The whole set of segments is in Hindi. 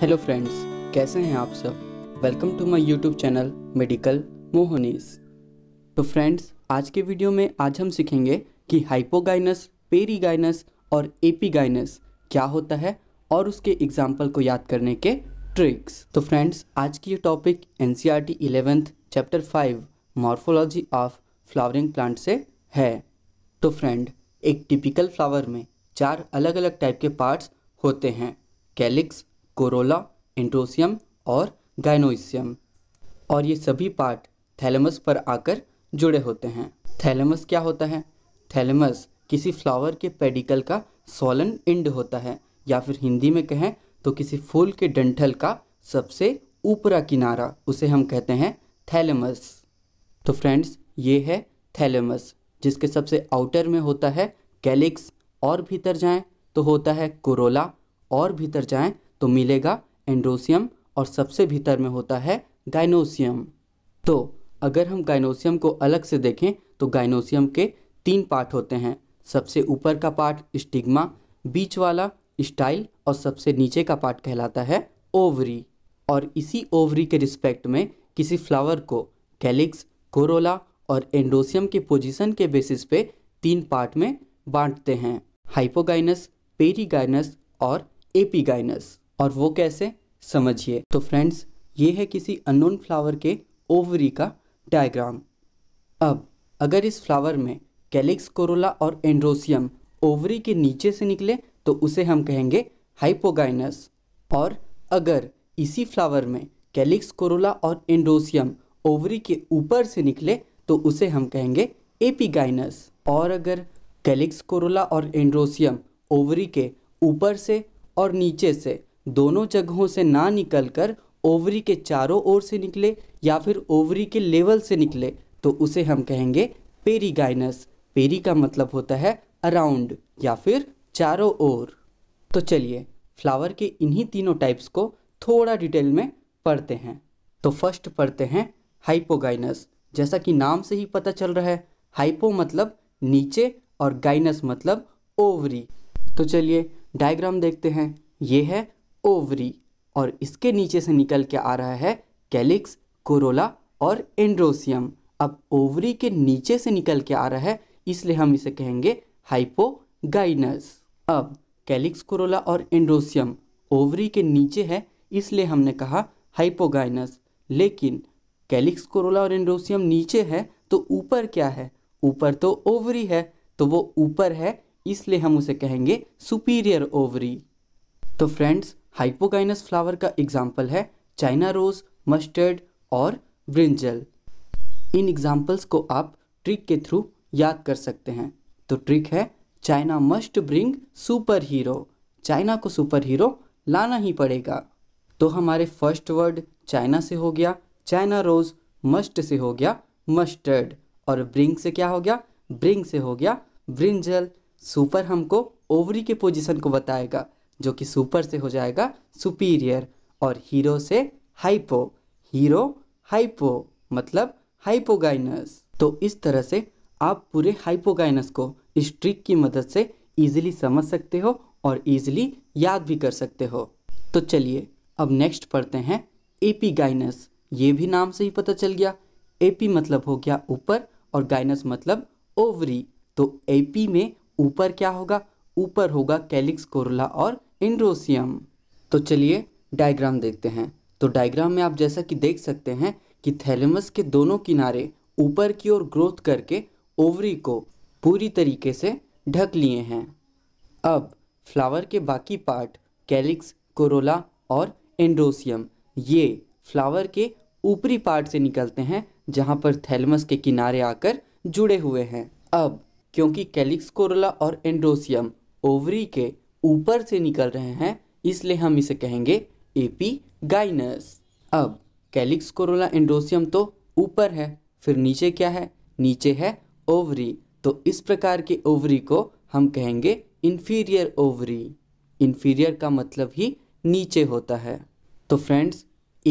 हेलो फ्रेंड्स कैसे हैं आप सब welcome to my YouTube channel medical Mohnish तो फ्रेंड्स आज के वीडियो में आज हम सीखेंगे कि हाइपोगाइनस पेरीगाइनस और एपीगाइनस क्या होता है और उसके एग्जाम्पल को याद करने के ट्रिक्स तो फ्रेंड्स आज की ये topic N C R T eleventh chapter five morphology of flowering plant से है तो फ्रेंड एक टिपिकल फ्लावर में चार अलग अलग टाइप के पार्ट्स होते हैं कैलिक्स कोरोला इंट्रोसियम और गाइनोइसियम और ये सभी पार्ट थैलेमस पर आकर जुड़े होते हैं थैलेमस क्या होता है थैलेमस किसी फ्लावर के पेडिकल का सोलन इंड होता है या फिर हिंदी में कहें तो किसी फूल के डंठल का सबसे ऊपरा किनारा उसे हम कहते हैं थैलेमस तो फ्रेंड्स ये है थैलेमस जिसके सबसे आउटर में होता है कैलिक्स और भीतर जाएं तो होता है कोरोला और भीतर जाएं तो मिलेगा एंड्रोसियम और सबसे भीतर में होता है गाइनोसियम तो अगर हम गाइनोसियम को अलग से देखें तो गाइनोसियम के तीन पार्ट होते हैं सबसे ऊपर का पार्ट स्टिग्मा बीच वाला स्टाइल और सबसे नीचे का पार्ट कहलाता है ओवरी और इसी ओवरी के रिस्पेक्ट में किसी फ्लावर को कैलिक्स कोरोला और एंडोसियम के पोजीशन के बेसिस पे तीन पार्ट में बांटते हैं हाइपोगाइनस पेरीगाइनस और एपीगाइनस और वो कैसे समझिए तो फ्रेंड्स ये है किसी अननोन फ्लावर के ओवरी का डायग्राम अब अगर इस फ्लावर में कैलिक्स कोरोला और एंड्रोसियम ओवरी के नीचे से निकले तो उसे हम कहेंगे हाइपोगाइनस और अगर इसी फ्लावर में कैलिक्स कोरोला और एंड्रोसियम ओवरी के ऊपर से निकले तो उसे हम कहेंगे एपिगाइनस और अगर कैलिक्स कोरोला और एंड्रोसियम ओवरी के ऊपर से और नीचे से दोनों जगहों से ना निकलकर ओवरी के चारों ओर से निकले या फिर ओवरी के लेवल से निकले तो उसे हम कहेंगे पेरीगाइनस पेरी का मतलब होता है अराउंड या फिर चारों ओर तो चलिए फ्लावर के इन्हीं तीनों टाइप्स को थोड़ा डिटेल में पढ़ते हैं तो फर्स्ट पढ़ते हैं हाइपोगाइनस जैसा कि नाम से ही पता चल रहा है हाइपो मतलब नीचे और गाइनस मतलब ओवरी तो चलिए डायग्राम देखते हैं ये है ओवरी और इसके नीचे से निकल के आ रहा है कैलिक्स कोरोला और एंड्रोसियम अब ओवरी के नीचे से निकल के आ रहा है इसलिए हम इसे कहेंगे हाइपोगाइनस अब कैलिक्स कोरोला और एंड्रोसियम ओवरी के नीचे है इसलिए हमने कहा हाइपोगाइनस लेकिन कैलिक्स कोरोला और एंड्रोसियम नीचे है तो ऊपर क्या है ऊपर तो ओवरी है तो वो ऊपर है इसलिए हम उसे कहेंगे सुपीरियर ओवरी तो फ्रेंड्स हाइपोगाइनस फ्लावर का एग्जाम्पल है चाइना रोज मस्टर्ड और ब्रिंजल इन एग्जाम्पल्स को आप ट्रिक के थ्रू याद कर सकते हैं तो ट्रिक है China must bring super hero China को सुपर हीरो लाना ही पड़ेगा तो हमारे फर्स्ट वर्ड चाइना से हो गया चाइना रोज मस्ट से हो गया मस्टर्ड और ब्रिंग से क्या हो गया ब्रिंग से हो गया ब्रिंजल सुपर हमको ओवरी के पोजीशन को बताएगा जो कि सुपर से हो जाएगा सुपीरियर और हीरो से हाइपो हीरो हाइपो मतलब हाइपोगाइनस तो इस तरह से आप पूरे हाइपोगाइनस को इस ट्रिक की मदद से ईजिली समझ सकते हो और ईजिली याद भी कर सकते हो तो चलिए अब नेक्स्ट पढ़ते हैं एपी गाइनस ये भी नाम से ही पता चल गया एपी मतलब हो गया ऊपर और गाइनस मतलब ओवरी तो एपी में ऊपर क्या होगा ऊपर होगा कैलिक्स कोरोला और इंड्रोसियम तो चलिए डायग्राम देखते हैं तो डायग्राम में आप जैसा कि देख सकते हैं कि थैलेमस के दोनों किनारे ऊपर की ओर ग्रोथ करके ओवरी को पूरी तरीके से ढक लिए हैं अब फ्लावर के बाकी पार्ट कैलिक्स कोरोला और एंड्रोसियम ये फ्लावर के ऊपरी पार्ट से निकलते हैं जहाँ पर थैलमस के किनारे आकर जुड़े हुए हैं अब क्योंकि कैलिक्स कोरोला और एंड्रोसियम ओवरी के ऊपर से निकल रहे हैं इसलिए हम इसे कहेंगे एपी गाइनस अब कैलिक्स कोरोला एंड्रोसियम तो ऊपर है फिर नीचे क्या है नीचे है ओवरी तो इस प्रकार के ओवरी को हम कहेंगे इन्फीरियर ओवरी इन्फीरियर का मतलब ही नीचे होता है तो फ्रेंड्स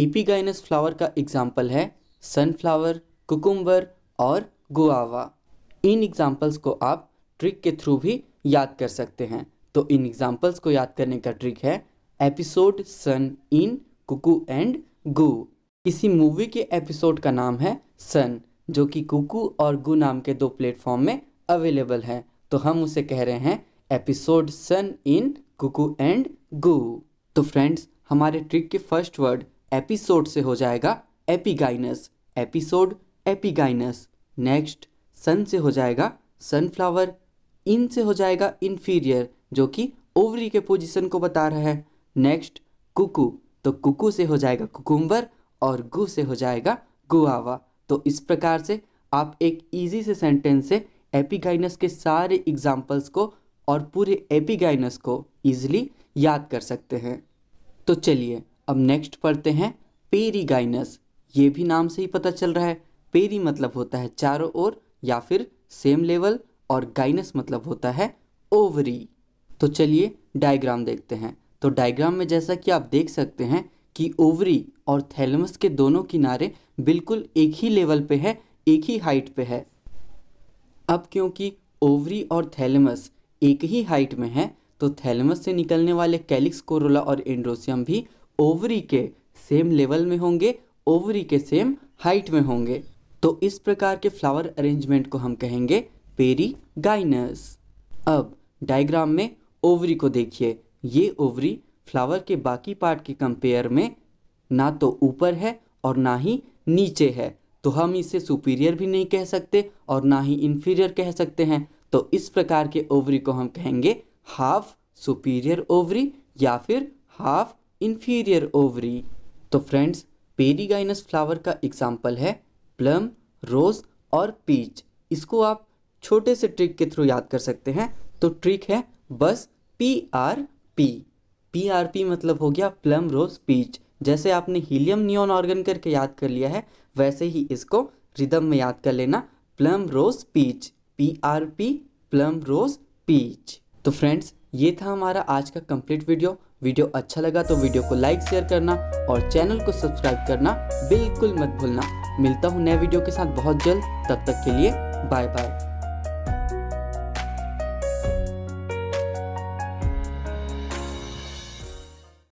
एपीगाइनस फ्लावर का एग्जाम्पल है सनफ्लावर कुकुम्बर और गुआवा इन एग्जाम्पल्स को आप ट्रिक के थ्रू भी याद कर सकते हैं तो इन एग्जाम्पल्स को याद करने का ट्रिक है episode sun in cuckoo and goo इसी मूवी के एपिसोड का नाम है सन जो कि कुकू और गु नाम के दो प्लेटफॉर्म में अवेलेबल है तो हम उसे कह रहे हैं episode sun in cuckoo and goo तो फ्रेंड्स हमारे ट्रिक के फर्स्ट वर्ड एपिसोड से हो जाएगा epigynous episode epigynous next sun से हो जाएगा सनफ्लावर इन से हो जाएगा इन्फीरियर जो कि ओवरी के पोजीशन को बता रहा है नेक्स्ट कुकू तो कुकू से हो जाएगा कुकुम्बर और गु से हो जाएगा गुआवा तो इस प्रकार से आप एक इजी से सेंटेंस से एपिगाइनस के सारे एग्जाम्पल्स को और पूरे एपिगाइनस को ईजिली याद कर सकते हैं तो चलिए अब नेक्स्ट पढ़ते हैं पेरीगाइनस ये भी नाम से ही पता चल रहा है पेरी मतलब होता है चारों ओर या फिर सेम लेवल और गाइनस मतलब होता है ओवरी तो चलिए डायग्राम देखते हैं तो डायग्राम में जैसा कि आप देख सकते हैं कि ओवरी और थैलमस के दोनों किनारे बिल्कुल एक ही लेवल पे है एक ही हाइट पे है अब क्योंकि ओवरी और थैलमस एक ही हाइट में है तो थैलमस से निकलने वाले कैलिक्स कोरोला और एंड्रोसियम भी ओवरी के सेम लेवल में होंगे ओवरी के सेम हाइट में होंगे तो इस प्रकार के फ्लावर अरेंजमेंट को हम कहेंगे पेरीगाइनस अब डायग्राम में ओवरी को देखिए ये ओवरी फ्लावर के बाकी पार्ट के कंपेयर में ना तो ऊपर है और ना ही नीचे है तो हम इसे सुपीरियर भी नहीं कह सकते और ना ही इन्फीरियर कह सकते हैं तो इस प्रकार के ओवरी को हम कहेंगे हाफ सुपीरियर ओवरी या फिर हाफ इन्फीरियर ओवरी तो फ्रेंड्स पेरीगाइनस फ्लावर का एग्जाम्पल है प्लम रोज़ और पीच इसको आप छोटे से ट्रिक के थ्रू याद कर सकते हैं तो ट्रिक है बस P R P P R P मतलब हो गया प्लम रोज पीच जैसे आपने हीलियम नियोन ऑर्गन करके याद कर लिया है वैसे ही इसको रिदम में याद कर लेना plum rose peach P R P plum rose peach तो फ्रेंड्स ये था हमारा आज का कंप्लीट वीडियो वीडियो अच्छा लगा तो वीडियो को लाइक शेयर करना और चैनल को सब्सक्राइब करना बिल्कुल मत भूलना मिलता हूँ नए वीडियो के साथ बहुत जल्द तब तक के लिए बाय बाय